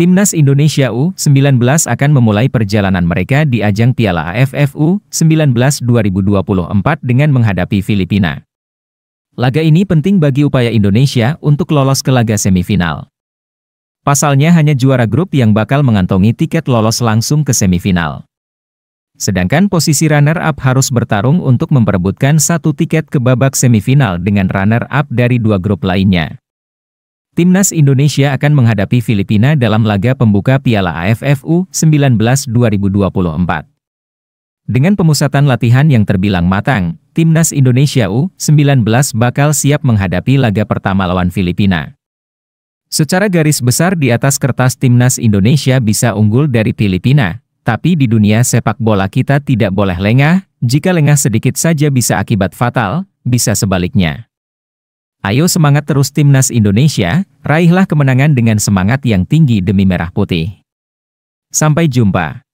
Timnas Indonesia U19 akan memulai perjalanan mereka di ajang Piala AFF U19 2024 dengan menghadapi Filipina. Laga ini penting bagi upaya Indonesia untuk lolos ke laga semifinal. Pasalnya hanya juara grup yang bakal mengantongi tiket lolos langsung ke semifinal. Sedangkan posisi runner-up harus bertarung untuk memperebutkan satu tiket ke babak semifinal dengan runner-up dari dua grup lainnya. Timnas Indonesia akan menghadapi Filipina dalam laga pembuka Piala AFF U19 2024. Dengan pemusatan latihan yang terbilang matang, Timnas Indonesia U19 bakal siap menghadapi laga pertama lawan Filipina. Secara garis besar di atas kertas Timnas Indonesia bisa unggul dari Filipina, tapi di dunia sepak bola kita tidak boleh lengah, jika lengah sedikit saja bisa akibat fatal, bisa sebaliknya. Ayo semangat terus timnas Indonesia, raihlah kemenangan dengan semangat yang tinggi demi merah putih. Sampai jumpa.